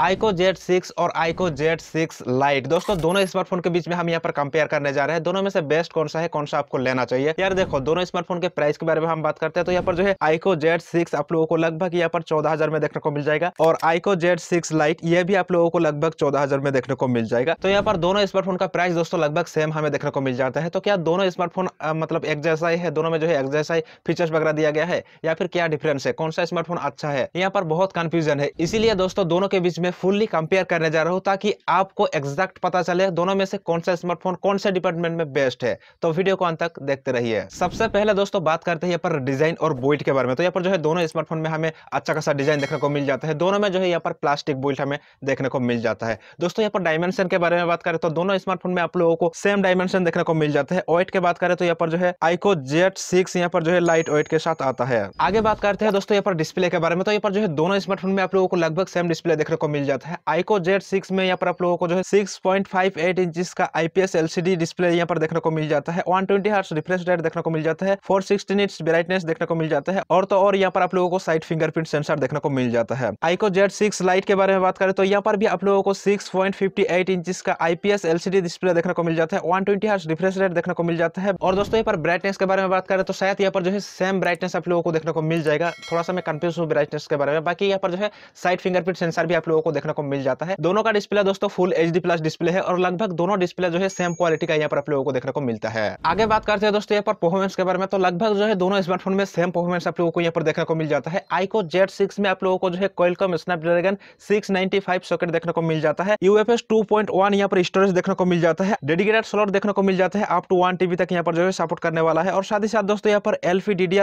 आईको Z six और आईको Z six light दोस्तों दोनों स्मार्टफोन के बीच में हम यहाँ पर कंपेयर करने जा रहे हैं दोनों में से बेस्ट कौन सा है कौन सा आपको लेना चाहिए यार देखो दोनों स्मार्टफोन के प्राइस के बारे में हम बात करते हैं तो यहाँ पर जो है आईको जेड सिक्स आप लोगों को लगभग यहाँ पर चौदह हजार में देखने को मिल जाएगा और आईको जेड सिक्स लाइट ये भी आप लोगों को लगभग चौदह हजार में देखने को मिल जाएगा तो यहाँ पर दोनों स्मार्टफोन का प्राइस दोस्तों लगभग सेम हमें देखने को मिल जाता है तो क्या दोनों स्मार्टफोन मतलब एक जैसा ही है दोनों में जो है एक जैसा ही फीचर्स वगैरह दिया गया है या फिर क्या डिफरेंस है कौन सा स्मार्टफोन अच्छा है यहाँ पर बहुत कंफ्यूजन है इसीलिए दोस्तों दोनों के बीच में मैं फुल्ली कंपेयर करने जा रहा हूँ ताकि आपको एग्जैक्ट पता चले दोनों में से कौन सा स्मार्टफोन कौन से डिपार्टमेंट में बेस्ट है तो वीडियो को अंत तक देखते रहिए सबसे पहले दोस्तों बात करते हैं यहाँ पर डिजाइन और बोइट के बारे में तो यहाँ पर जो है दोनों स्मार्टफोन में हमें अच्छा खासा डिजाइन देखने को मिल जाता है दोनों में जो है यहाँ पर प्लास्टिक बोइट हमें देखने को मिल जाता है दोस्तों यहाँ पर डायमेंशन के बारे में बात करें तो दोनों स्मार्टफोन में आप लोगों को सेम डायमेंशन देखने को मिल जाता है ओइट के बात करें तो यहाँ पर जो है आईको जेट सिक्स यहाँ पर जो है लाइट ओइट के साथ आता है आगे बात करते हैं दोस्तों यहाँ पर डिस्प्ले के बारे में तो यहाँ पर जो है दोनों स्मार्टफोन में आप लोगों को लगभग सेम डिस्प्ले देखने को मिल मिल जाता है आईको जेड सिक्स में यहाँ पर आप लोगों को जो है six point five eight inch का आईपीएस एलसीडी डिस्प्ले यहाँ पर देखने को मिल जाता है one twenty hertz refresh rate देखने को मिल जाता है फोर सिक्सटी इंच ब्राइटनेस देखने को मिल जाता है और तो और यहाँ पर आप लोगों को साइड फिंगरप्रिंट सेंसर देखने को मिल जाता है आईको जेड सिक्स लाइट के बारे में बात करें तो यहाँ पर भी आप लोगों को six point fifty eight inch का आईपीएस एलसीडी डिस्प्ले देखने को मिल जाता है one twenty hertz refresh rate देखने को मिल जाता है और दोस्तों यहाँ पर ब्राइटनेस के बारे में बात करें तो शायद यहाँ पर जो है सेम ब्राइटनेस आप लोगों को देखने को मिल जाएगा थोड़ा सा मैं कंफ्यूज हूँ ब्राइटनेस के बारे में बाकी यहाँ पर जो है साइड फिंगरप्रिंट सेंसर भी आप लोगों को को देखने को मिल जाता है दोनों का डिस्प्ले दोस्तों फुल एच प्लस डिस्प्ले है और लगभग दोनों डिस्प्ले जो है सेम क्वालिटी का यहाँ पर आप लोगों को देखने को मिलता है आगे बात करते हैं दोस्तों यहाँ पर परफॉर्मेंस के बारे में तो लगभग जो है दोनों स्मार्टफोन में सेम परफॉर्मेंस आप लोगों को यहाँ पर देखने को मिल जाता है आईको जेड सिक्स में आप लोगों को जो है Qualcomm Snapdragon six ninety five socket देखने को मिल जाता है यूएफएस टू पॉइंट वन यहाँ पर स्टोरेज देखने को मिल जाता है डेडिकेटेड स्लॉट देखने को मिल जाता है अप टू वन टीबी तक यहाँ पर जो है सपोर्ट करने वाला है और साथ ही साथ दोस्तों यहाँ पर एल डी डी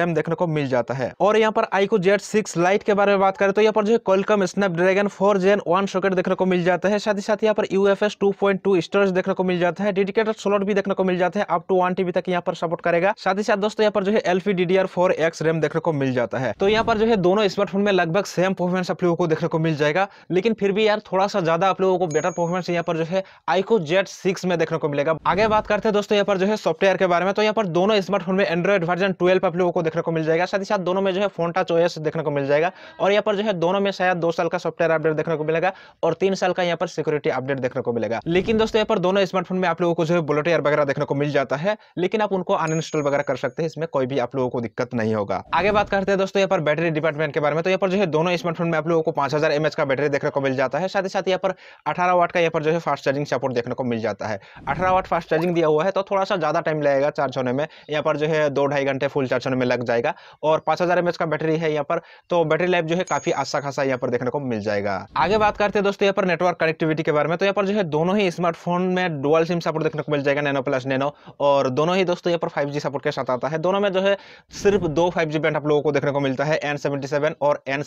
रैम देखने को मिल जाता है और यहाँ पर आईको जेड सिक्स लाइट के बारे में बात करें तो यहाँ पर जो है Qualcomm Snapdragon dragon four gen one socket देखने को मिल जाता है साथ ही साथ यहाँ पर U F S two point two storage देखने को मिल जाता है डेडिकेटेड स्लॉट भी देखने को मिल जाता है अप टू वन टीबी तक यहाँ पर सपोर्ट करेगा साथ ही साथ दोस्तों यहाँ पर जो है L P D D R four X RAM देखने को मिल जाता है तो यहाँ पर जो है दोनों स्मार्टफोन में लगभग सेम परफॉर्मेंस आप लोगों को देखने को मिल जाएगा लेकिन फिर भी यार थोड़ा सा ज्यादा आप लोगों को बेटर परफॉर्मेंस यहाँ पर जो है आईको जेट सिक्स में देखने को मिलेगा आगे बात करते हैं दोस्तों यहाँ पर जो है सॉफ्टवेयर के बारे में तो यहाँ पर दोनों स्मार्टफोन में एंड्रॉइड वर्जन ट्वेल्व आप लोगों को देखने को मिल जाएगा साथ ही साथ दोनों में जो है फोन टच ओएस देखने को मिल जाएगा और यहाँ पर जो है दोनों में शायद दो साल का सॉफ्टवेयर अपडेट देखने को मिलेगा और तीन साल का यहाँ पर सिक्योरिटी अपडेट देखने को मिलेगा लेकिन दोस्तों यहाँ पर दोनों स्मार्टफोन में आप लोगों को जो है बुलेट वगैरह देखने को मिल जाता है लेकिन आप उनको अनइंस्टॉल वगैरह कर सकते हैं इसमें कोई भी आप लोगों को दिक्कत नहीं होगा आगे बात करते हैं दोस्तों यहाँ पर बैटरी डिपार्टमेंट के बारे में तो यहाँ पर जो है दोनों स्मार्टफोन में आप लोगों को पांच हजार का बैटरी देखने को मिल जाता है साथ ही साथ यहाँ पर अठारह वाट का यहाँ पर जो है फास्ट चार्जिंग सपोर्ट देखने को मिल जाता है अठारह वाट फास्ट चार्जिंग दिया हुआ है तो थोड़ा सा ज्यादा टाइम लगेगा चार्ज होने में यहाँ पर जो है दो ढाई घंटे फुल चार्ज होने में लग जाएगा और पांच हजार का बैटरी है यहाँ पर तो बैटरी लाइफ जो है काफी अच्छा खासा यहाँ पर देखने को मिल मिल जाएगा आगे बात करते हैं दोस्तों यहाँ पर नेटवर्क कनेक्टिविटी के बारे में तो यहाँ पर जो है दोनों ही स्मार्टफोन में डुअल सिम सपोर्ट देखने को मिल जाएगा नैनो प्लस नैनो और दोनों ही दोस्तों यहाँ पर फाइव सपोर्ट के साथ आता है दोनों में जो है सिर्फ दो फाइव बैंड आप लोगों को देखने को मिलता है एन और एन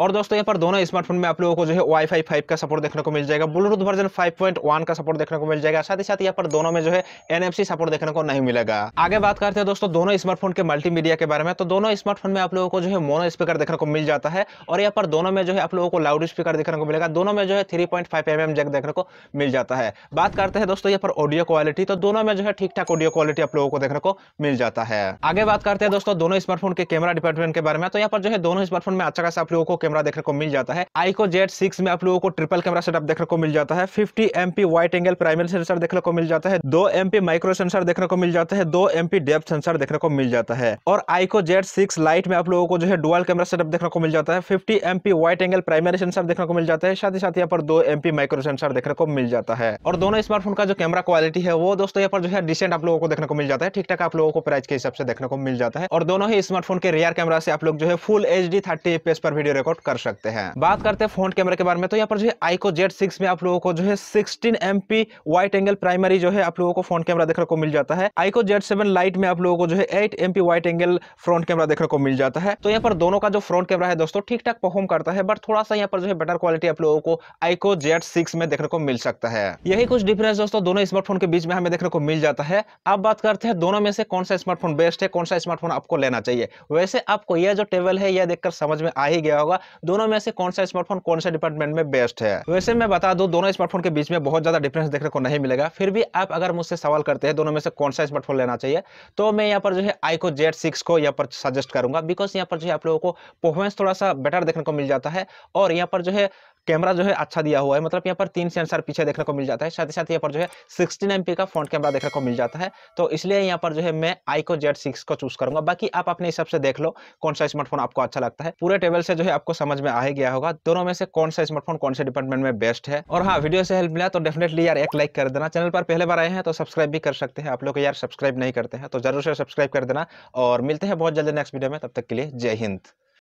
और दोस्तों यहाँ पर दोनों स्मार्टफोन में आप लोगों को जो है वाई फाई फाइव का सपोर्ट देखने को मिल जाएगा ब्लूटूथ वर्जन फाइव का सपोर्ट देखने को मिल जाएगा साथ ही साथ यहाँ पर दोनों में जो है एनएफसी सपोर्ट देखने को नहीं मिलेगा आगे बात करते हैं दोस्तों दोनों स्मार्टफोन के मल्टीमीडिया के बारे में तो दोनों स्मार्टफोन में आप लोगों को जो है मोनो स्पीकर देखने को मिल जाता है और यहाँ पर दोनों में जो है आप लोगों को लाउड स्पीकर देखने को मिलेगा दोनों में जो है थ्री पॉइंट mm जैक देखने को मिल जाता है बात करते हैं दोस्तों यहाँ पर ऑडियो क्वालिटी तो दोनों में जो है ठीक ठाक ऑडियो क्वालिटी आप लोगों को देखने को मिल जाता है आगे बात करते हैं दोस्तों दोनों स्मार्टफोन के कैमरा डिपार्टमेंट के बारे में तो यहाँ पर जो है दोनों स्मार्टफोन में अच्छा खासा आप लोगों को कैमरा देखने को मिल जाता है आईको जेड सिक्स में आप लोगों को ट्रिपल कैमरा सेटअप देखने को मिल जाता है fifty MP wide angle primary sensor देखने को मिल जाता है दो एमपी माइक्रो सेंसर देखने को मिल जाता है दो एमपी डेप्थ सेंसर देखने को मिल जाता है और आईको जेड सिक्स लाइट में आप लोगों को जो है डुअल कैमरा सेटअप देखने को मिल जाता है fifty MP wide angle primary sensor देखने को मिल जाता है साथ ही साथ यहाँ पर दो एमपी माइक्रो सेंसर देखने को मिल जाता है और दोनों स्मार्टफोन का जो कैमरा क्वालिटी है वो दोस्तों यहाँ पर जो है डिसेंट आप लोगों को देखने को मिल जाता है ठीक ठाक आप लोगों को प्राइस के हिसाब से देखने को मिल जाता है और दोनों ही स्मार्टफोन के रियर कैमरा से आप लोग जो है फुल एच डी थर्टी पर वीडियो रिकॉर्ड कर सकते हैं बात करते हैं फ्रंट कैमरा के बारे में तो यहाँ पर जो है आईको जेड सिक्स में आप लोगों को जो है sixteen M P wide angle primary जो है आप लोगों को फ्रंट कैमरा देखने को मिल जाता है आईको जेड सेवन लाइट में आप लोगों को जो है eight M P wide angle front camera देखने को मिल जाता है तो यहाँ पर दोनों का जो फ्रंट कैमरा है दोस्तों ठीक ठाक परफॉर्म करता है बट थोड़ा थोड़ा सा यहाँ पर जो है बेटर क्वालिटी आप लोगों को आईको जेड सिक्स में देखने को मिल सकता है यही कुछ डिफरेंस दोस्तों दोनों स्मार्टफोन के बीच में हमें देखने को मिल जाता है अब बात करते हैं दोनों में से कौन सा स्मार्टफोन बेस्ट है कौन सा स्मार्टफोन आपको लेना चाहिए वैसे आपको यह जो टेबल है यह देखकर समझ में आ ही गया होगा दोनों में से कौन सा स्मार्टफोन कौन सा डिपार्टमेंट में बेस्ट है वैसे मैं बता दू दोनों स्मार्टफोन के बीच में बहुत ज्यादा डिफरेंस देखने को नहीं मिलेगा फिर भी आप अगर मुझसे सवाल करते हैं दोनों में से कौन सा स्मार्टफोन लेना चाहिए तो मैं यहाँ पर जो है आईको जेड सिक्स को यहाँ पर सजेस्ट करूंगा बिकॉज यहाँ पर जो है आप लोगों को परफॉर्मेंस थोड़ा सा बेटर देखने को मिल जाता है और यहाँ पर जो है कैमरा जो है अच्छा दिया हुआ है मतलब यहाँ पर तीन सेंसर पीछे देखने को मिल जाता है साथ ही साथ यहाँ पर जो है सिक्सटीन एम का फ्रंट कैमरा देखने को मिल जाता है तो इसलिए यहाँ पर जो है मैं आईको जेड सिक्स को चूज करूंगा बाकी आप अपने हिसाब से देख लो कौन सा स्मार्टफोन आपको अच्छा लगता है पूरे टेबल से जो है आपको समझ में आ गया होगा दोनों में से कौन सा स्मार्टफोन कौन से डिपार्टमेंट में बेस्ट है और हाँ वीडियो से हेल्प मिला तो डेफिनेटली यार एक लाइक कर देना चैनल पर पहले बार आए हैं तो सब्सक्राइब भी कर सकते हैं आप लोग यार सब्सक्राइब नहीं करते हैं तो जरूर से सब्सक्राइब कर देना और मिलते हैं बहुत जल्दी नेक्स्ट वीडियो में तब तक के लिए जय हिंद